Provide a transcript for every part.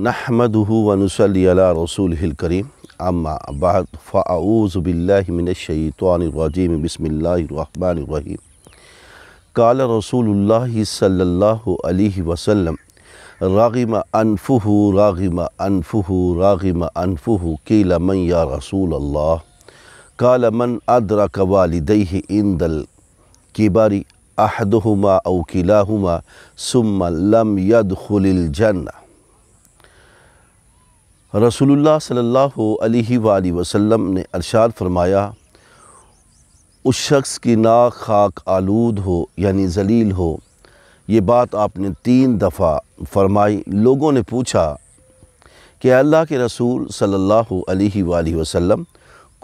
نحمده ونصلي على رسوله الكريم أما بعد فأعوذ بالله من الشيطان الرجيم بسم الله الرحمن الرحيم قال رسول الله صلى الله عليه وسلم راغم أنفه راغم أنفه راغم أنفه كيل من يا رسول الله قال من أدرك والديه عند الكبر أحدهما أو كلاهما ثم لم يدخل الجنة رسول اللہ صلی اللہ علیہ وآلہ وسلم نے ارشاد فرمایا اس شخص کی ناک خاک آلود ہو یعنی ذلیل ہو یہ بات آپ نے تین دفعہ فرمائی لوگوں نے پوچھا کہ اللہ کے رسول صلی اللہ علیہ وآلہ وسلم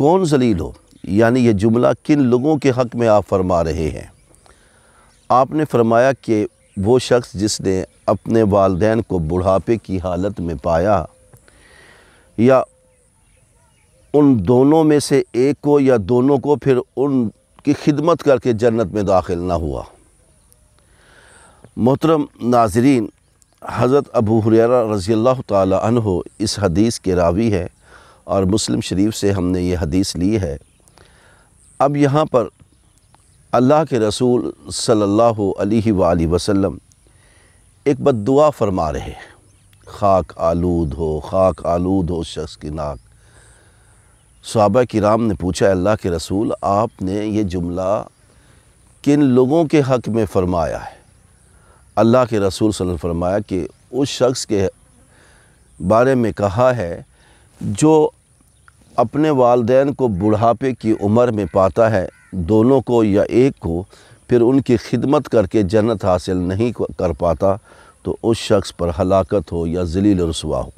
کون ذلیل ہو یعنی یہ جملہ کن لوگوں کے حق میں آپ فرما رہے ہیں آپ نے فرمایا کہ وہ شخص جس نے اپنے والدین کو بڑھاپے کی حالت میں پایا یا ان دونوں میں سے ایک کو یا دونوں کو پھر ان کی خدمت کر کے جنت میں داخل نہ ہوا محترم ناظرین حضرت ابو حریرہ رضی اللہ تعالی عنہ اس حدیث کے راوی ہے اور مسلم شریف سے ہم نے یہ حدیث لی ہے اب یہاں پر اللہ کے رسول صلی اللہ علیہ وآلہ وسلم ایک بد دعا فرما رہے ہیں خاک آلود ہو خاک آلود ہو شخص کی ناک صحابہ کرام نے پوچھا اللہ کے رسول آپ نے یہ جملہ کن لوگوں کے حق میں فرمایا ہے اللہ کے رسول صلی اللہ علیہ وسلم فرمایا کہ اس شخص کے بارے میں کہا ہے جو اپنے والدین کو بڑھاپے کی عمر میں پاتا ہے دونوں کو یا ایک کو پھر ان کی خدمت کر کے جنت حاصل نہیں کر پاتا تو اس شخص پر ہلاکت ہو یا ذلیل رسوا ہو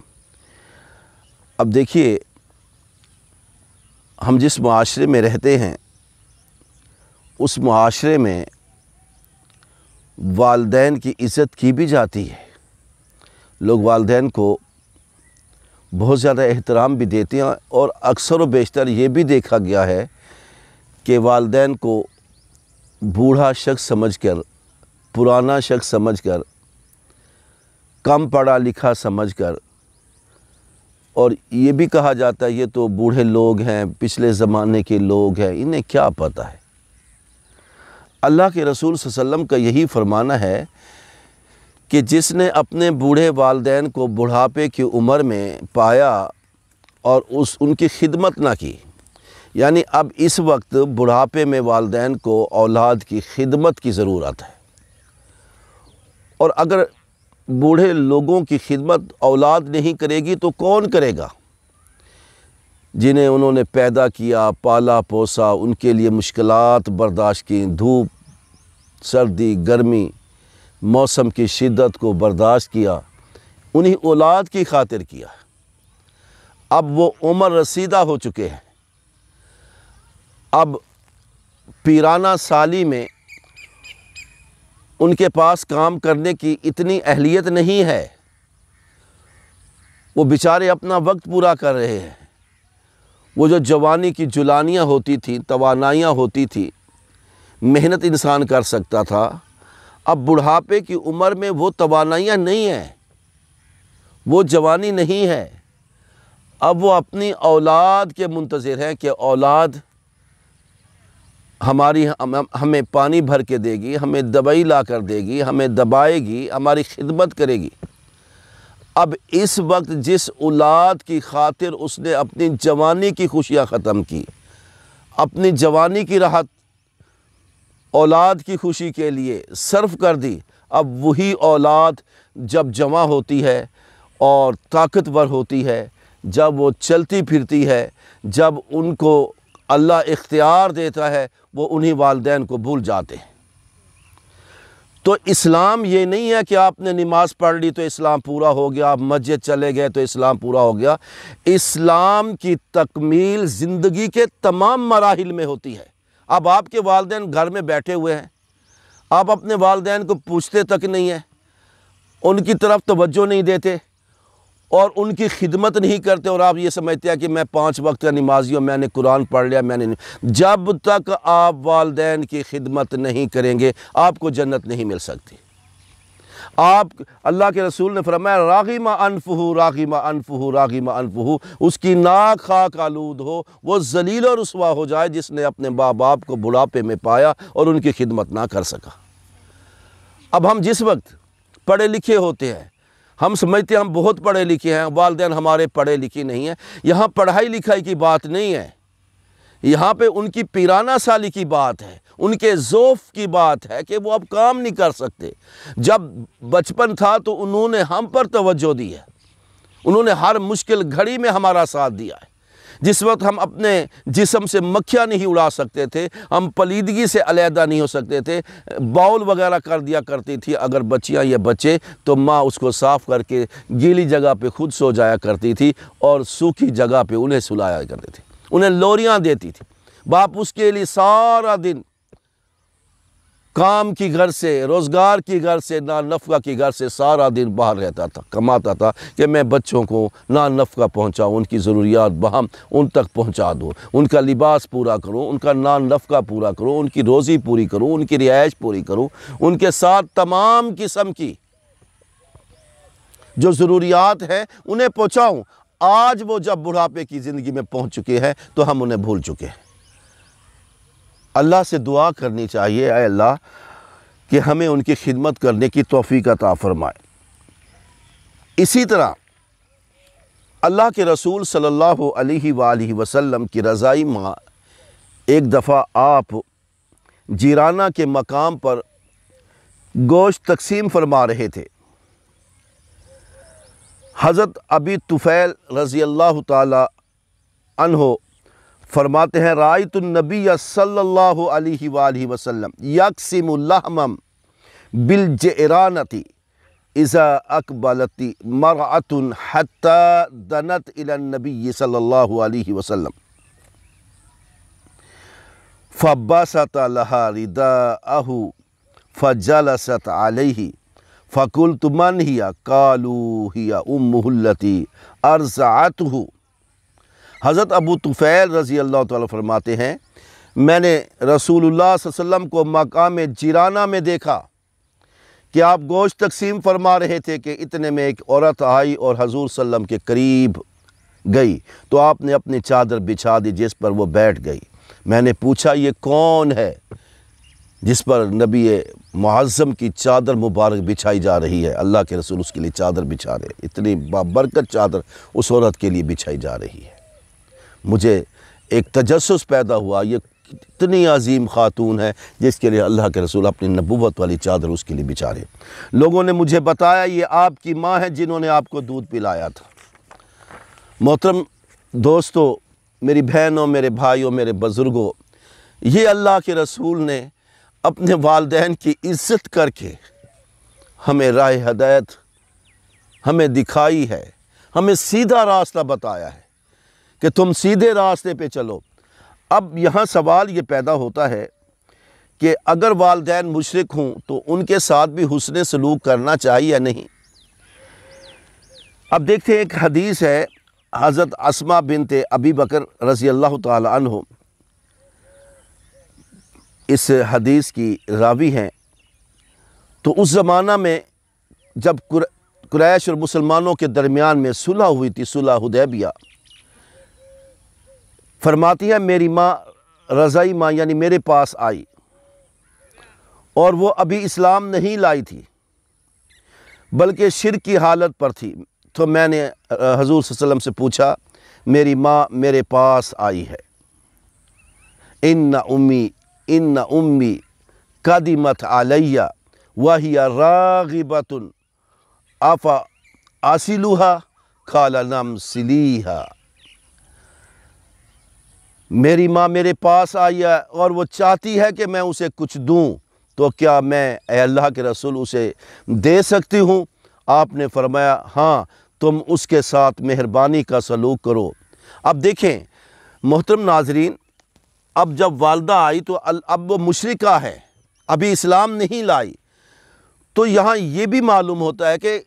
اب دیکھیے ہم جس معاشرے میں رہتے ہیں اس معاشرے میں والدین کی عزت کی بھی جاتی ہے لوگ والدین کو بہت زیادہ احترام بھی دیتے ہیں اور اکثر و بیشتر یہ بھی دیکھا گیا ہے کہ والدین کو بوڑھا شخص سمجھ کر پرانا شخص سمجھ کر کم پڑھا لکھا سمجھ کر اور یہ بھی کہا جاتا ہے یہ تو بوڑھے لوگ ہیں پچھلے زمانے کے لوگ ہیں انہیں کیا پتا ہے اللہ کے رسول صلی اللہ علیہ وسلم کا یہی فرمانا ہے کہ جس نے اپنے بوڑھے والدین کو بڑھاپے کی عمر میں پایا اور اس ان کی خدمت نہ کی یعنی اب اس وقت بڑھاپے میں والدین کو اولاد کی خدمت کی ضرورت ہے اور اگر بوڑھے لوگوں کی خدمت اولاد نہیں کرے گی تو کون کرے گا جنہیں انہوں نے پیدا کیا پالا پوسا ان کے لیے مشکلات برداشت کی دھوپ سردی گرمی موسم کی شدت کو برداشت کیا انہیں اولاد کی خاطر کیا اب وہ عمر رسیدہ ہو چکے ہیں اب پیرانہ سالی میں ان کے پاس کام کرنے کی اتنی اہلیت نہیں ہے وہ بیچارے اپنا وقت پورا کر رہے ہیں وہ جو جوانی کی جلانیاں ہوتی تھیں توانائیاں ہوتی تھیں محنت انسان کر سکتا تھا اب بڑھاپے کی عمر میں وہ توانائیاں نہیں ہیں وہ جوانی نہیں ہے اب وہ اپنی اولاد کے منتظر ہیں کہ اولاد ہماری ہمیں پانی بھر کے دے گی ہمیں دبئی لا کر دے گی ہمیں دبائے گی ہماری خدمت کرے گی اب اس وقت جس اولاد کی خاطر اس نے اپنی جوانی کی خوشیاں ختم کی اپنی جوانی کی راحت اولاد کی خوشی کے لیے صرف کر دی اب وہی اولاد جب جمع ہوتی ہے اور طاقتور ہوتی ہے جب وہ چلتی پھرتی ہے جب ان کو اللہ اختیار دیتا ہے وہ انہی والدین کو بھول جاتے ہیں تو اسلام یہ نہیں ہے کہ آپ نے نماز پڑھ لی تو اسلام پورا ہو گیا آپ مسجد چلے گئے تو اسلام پورا ہو گیا اسلام کی تکمیل زندگی کے تمام مراحل میں ہوتی ہے اب آپ کے والدین گھر میں بیٹھے ہوئے ہیں آپ اپنے والدین کو پوچھتے تک نہیں ہیں ان کی طرف توجہ نہیں دیتے اور ان کی خدمت نہیں کرتے اور آپ یہ سمجھتے ہیں کہ میں پانچ وقت کا نمازی ہوں میں نے قرآن پڑھ لیا میں نے جب تک آپ والدین کی خدمت نہیں کریں گے آپ کو جنت نہیں مل سکتی آپ اللہ کے رسول نے فرمایا راغیماں انفہو ہو راغیما انف انفہو راغیما انف اس کی ناک خاک آلود ہو وہ ذلیل و رسوا ہو جائے جس نے اپنے ماں باپ کو بڑھاپے میں پایا اور ان کی خدمت نہ کر سکا اب ہم جس وقت پڑھے لکھے ہوتے ہیں ہم سمجھتے ہیں ہم بہت پڑھے لکھے ہیں والدین ہمارے پڑھے لکھے نہیں ہیں یہاں پڑھائی لکھائی کی بات نہیں ہے یہاں پہ ان کی پیرانہ سالی کی بات ہے ان کے ذوف کی بات ہے کہ وہ اب کام نہیں کر سکتے جب بچپن تھا تو انہوں نے ہم پر توجہ دی ہے انہوں نے ہر مشکل گھڑی میں ہمارا ساتھ دیا ہے جس وقت ہم اپنے جسم سے مکھیاں نہیں اڑا سکتے تھے ہم پلیدگی سے علیحدہ نہیں ہو سکتے تھے باؤل وغیرہ کر دیا کرتی تھی اگر بچیاں یا بچے تو ماں اس کو صاف کر کے گیلی جگہ پہ خود سو جایا کرتی تھی اور سوکھی جگہ پہ انہیں سلایا کرتی تھی انہیں لوریاں دیتی تھی باپ اس کے لیے سارا دن کام کی گھر سے روزگار کی گھر سے نا نفقہ کی گھر سے سارا دن باہر رہتا تھا کماتا تھا کہ میں بچوں کو نا نفقہ پہنچاؤں ان کی ضروریات بہم ان تک پہنچا دوں ان کا لباس پورا کروں ان کا نا نفقہ پورا کروں ان کی روزی پوری کروں ان کی رہائش پوری کروں ان کے ساتھ تمام قسم کی جو ضروریات ہیں انہیں پہنچاؤں آج وہ جب بڑھاپے کی زندگی میں پہنچ چکے ہیں تو ہم انہیں بھول چکے ہیں اللہ سے دعا کرنی چاہیے اے اللہ کہ ہمیں ان کی خدمت کرنے کی توفیق عطا فرمائے اسی طرح اللہ کے رسول صلی اللہ علیہ وآلہ وسلم کی رضائی ماں ایک دفعہ آپ جیرانہ کے مقام پر گوشت تقسیم فرما رہے تھے حضرت ابی طفیل رضی اللہ تعالی عنہ فرماتے ہیں رائت النبی صلی اللہ علیہ وآلہ وسلم یقسم اللحمم بالجعرانتی اذا اقبلت مرعت حتی دنت الی النبی صلی اللہ علیہ وسلم فبست لہا رداءہ فجلست علیہ فَقُلْتُ مَنْ هِيَا قَالُوا هِيَا أُمُّهُ الَّتِي أَرْزَعَتُهُ حضرت ابو طفیل رضی اللہ تعالیٰ فرماتے ہیں میں نے رسول اللہ صلی اللہ علیہ وسلم کو مقام جیرانہ میں دیکھا کہ آپ گوشت تقسیم فرما رہے تھے کہ اتنے میں ایک عورت آئی اور حضور صلی اللہ علیہ وسلم کے قریب گئی تو آپ نے اپنی چادر بچھا دی جس پر وہ بیٹھ گئی میں نے پوچھا یہ کون ہے جس پر نبی معظم کی چادر مبارک بچھائی جا رہی ہے اللہ کے رسول اس کے لیے چادر بچھا رہے اتنی برکت چادر اس عورت کے لیے بچھائی جا رہی ہے مجھے ایک تجسس پیدا ہوا یہ اتنی عظیم خاتون ہے جس کے لیے اللہ کے رسول اپنی نبوت والی چادر اس کے لیے بچارے لوگوں نے مجھے بتایا یہ آپ کی ماں ہے جنہوں نے آپ کو دودھ پلایا تھا محترم دوستو میری بہنوں میرے بھائیوں میرے بزرگوں یہ اللہ کے رسول نے اپنے والدین کی عزت کر کے ہمیں رائے ہدایت ہمیں دکھائی ہے ہمیں سیدھا راستہ بتایا ہے کہ تم سیدھے راستے پہ چلو اب یہاں سوال یہ پیدا ہوتا ہے کہ اگر والدین مشرق ہوں تو ان کے ساتھ بھی حسن سلوک کرنا چاہیے یا نہیں اب دیکھتے ہیں ایک حدیث ہے حضرت اسما بنت ابی بکر رضی اللہ تعالی عنہ اس حدیث کی راوی ہیں تو اس زمانہ میں جب قریش اور مسلمانوں کے درمیان میں صلح ہوئی تھی صلح حدیبیہ فرماتی ہے میری ماں رضائی ماں یعنی میرے پاس آئی اور وہ ابھی اسلام نہیں لائی تھی بلکہ شرک کی حالت پر تھی تو میں نے حضور صلی اللہ علیہ وسلم سے پوچھا میری ماں میرے پاس آئی ہے ان امی ان قدیمت علیہ واہیا راغی بتن آفا عصیلہ خالہ نم سلیحہ میری ماں میرے پاس آئی ہے اور وہ چاہتی ہے کہ میں اسے کچھ دوں تو کیا میں اے اللہ کے رسول اسے دے سکتی ہوں آپ نے فرمایا ہاں تم اس کے ساتھ مہربانی کا سلوک کرو اب دیکھیں محترم ناظرین اب جب والدہ آئی تو اب وہ مشرقہ ہے ابھی اسلام نہیں لائی تو یہاں یہ بھی معلوم ہوتا ہے کہ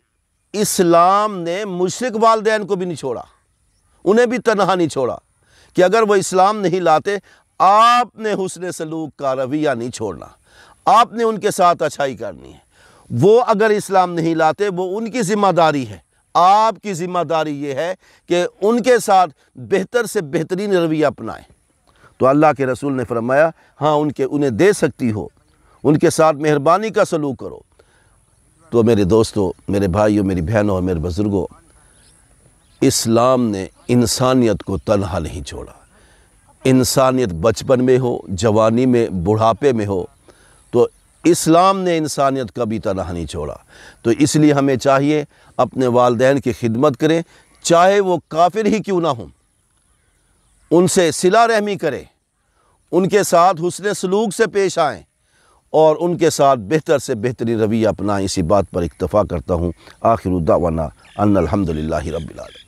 اسلام نے مشرق والدین کو بھی نہیں چھوڑا انہیں بھی تنہا نہیں چھوڑا کہ اگر وہ اسلام نہیں لاتے آپ نے حسن سلوک کا رویہ نہیں چھوڑنا آپ نے ان کے ساتھ اچھائی کرنی ہے وہ اگر اسلام نہیں لاتے وہ ان کی ذمہ داری ہے آپ کی ذمہ داری یہ ہے کہ ان کے ساتھ بہتر سے بہترین رویہ اپنائیں تو اللہ کے رسول نے فرمایا ہاں ان کے انہیں دے سکتی ہو ان کے ساتھ مہربانی کا سلوک کرو تو میرے دوستوں میرے بھائیوں میری بہنوں میرے بزرگوں اسلام نے انسانیت کو تنہا نہیں چھوڑا انسانیت بچپن میں ہو جوانی میں بڑھاپے میں ہو تو اسلام نے انسانیت کبھی تنہا نہیں چھوڑا تو اس لیے ہمیں چاہیے اپنے والدین کی خدمت کریں چاہے وہ کافر ہی کیوں نہ ہوں ان سے سلا رحمی کریں ان کے ساتھ حسن سلوک سے پیش آئیں اور ان کے ساتھ بہتر سے بہترین رویہ اپنائیں اسی بات پر اکتفا کرتا ہوں آخر دعوانا ان الحمدللہ رب العالمین